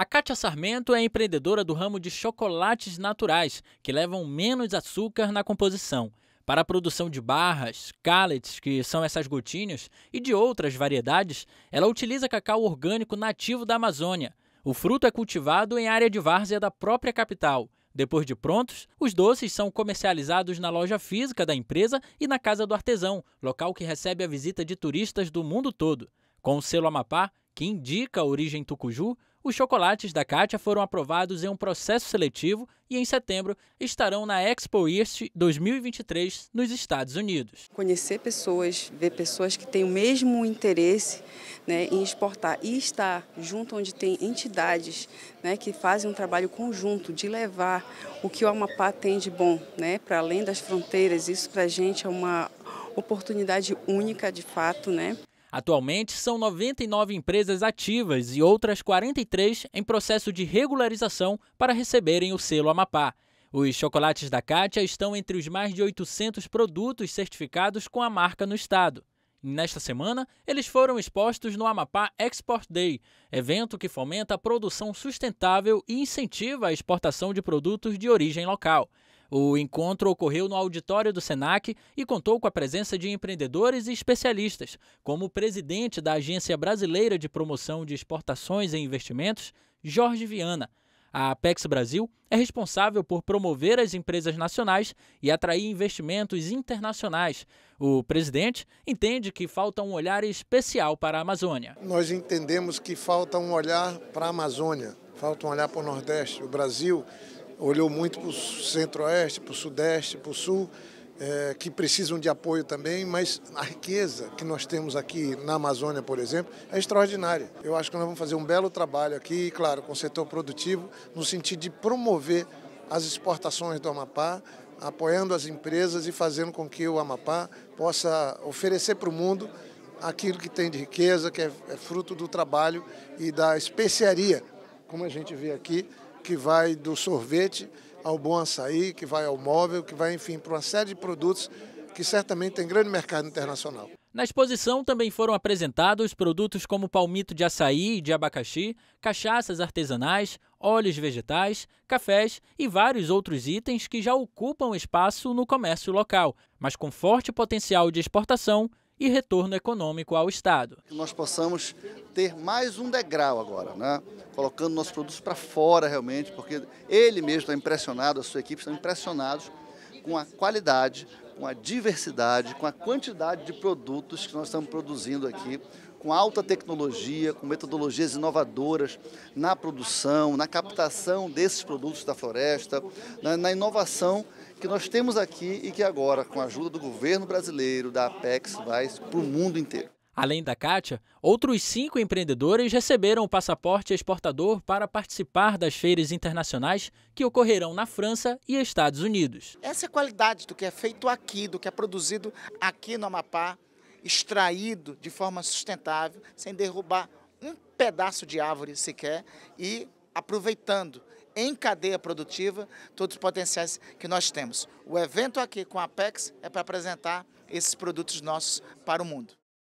A Kátia Sarmento é empreendedora do ramo de chocolates naturais, que levam menos açúcar na composição. Para a produção de barras, callets, que são essas gotinhas, e de outras variedades, ela utiliza cacau orgânico nativo da Amazônia. O fruto é cultivado em área de várzea da própria capital. Depois de prontos, os doces são comercializados na loja física da empresa e na Casa do Artesão, local que recebe a visita de turistas do mundo todo. Com o selo Amapá, que indica a origem tucuju, os chocolates da Kátia foram aprovados em um processo seletivo e em setembro estarão na Expo East 2023 nos Estados Unidos. Conhecer pessoas, ver pessoas que têm o mesmo interesse né, em exportar e estar junto onde tem entidades né, que fazem um trabalho conjunto de levar o que o Amapá tem de bom né, para além das fronteiras, isso para a gente é uma oportunidade única de fato. né? Atualmente, são 99 empresas ativas e outras 43 em processo de regularização para receberem o selo Amapá. Os chocolates da Cátia estão entre os mais de 800 produtos certificados com a marca no estado. Nesta semana, eles foram expostos no Amapá Export Day, evento que fomenta a produção sustentável e incentiva a exportação de produtos de origem local. O encontro ocorreu no auditório do SENAC e contou com a presença de empreendedores e especialistas, como o presidente da Agência Brasileira de Promoção de Exportações e Investimentos, Jorge Viana. A Apex Brasil é responsável por promover as empresas nacionais e atrair investimentos internacionais. O presidente entende que falta um olhar especial para a Amazônia. Nós entendemos que falta um olhar para a Amazônia, falta um olhar para o Nordeste. O Brasil olhou muito para o centro-oeste, para o sudeste, para o sul, é, que precisam de apoio também, mas a riqueza que nós temos aqui na Amazônia, por exemplo, é extraordinária. Eu acho que nós vamos fazer um belo trabalho aqui, claro, com o setor produtivo, no sentido de promover as exportações do Amapá, apoiando as empresas e fazendo com que o Amapá possa oferecer para o mundo aquilo que tem de riqueza, que é, é fruto do trabalho e da especiaria, como a gente vê aqui, que vai do sorvete ao bom açaí, que vai ao móvel, que vai, enfim, para uma série de produtos que certamente tem grande mercado internacional. Na exposição também foram apresentados produtos como palmito de açaí e de abacaxi, cachaças artesanais, óleos vegetais, cafés e vários outros itens que já ocupam espaço no comércio local, mas com forte potencial de exportação e retorno econômico ao Estado. Que nós possamos ter mais um degrau agora, né? colocando nossos produtos para fora realmente, porque ele mesmo está impressionado, a sua equipe está impressionados com a qualidade, com a diversidade, com a quantidade de produtos que nós estamos produzindo aqui com alta tecnologia, com metodologias inovadoras na produção, na captação desses produtos da floresta, na, na inovação que nós temos aqui e que agora, com a ajuda do governo brasileiro, da Apex, vai para o mundo inteiro. Além da Kátia, outros cinco empreendedores receberam o passaporte exportador para participar das feiras internacionais que ocorrerão na França e Estados Unidos. Essa é a qualidade do que é feito aqui, do que é produzido aqui no Amapá, extraído de forma sustentável, sem derrubar um pedaço de árvore sequer e aproveitando em cadeia produtiva todos os potenciais que nós temos. O evento aqui com a Apex é para apresentar esses produtos nossos para o mundo.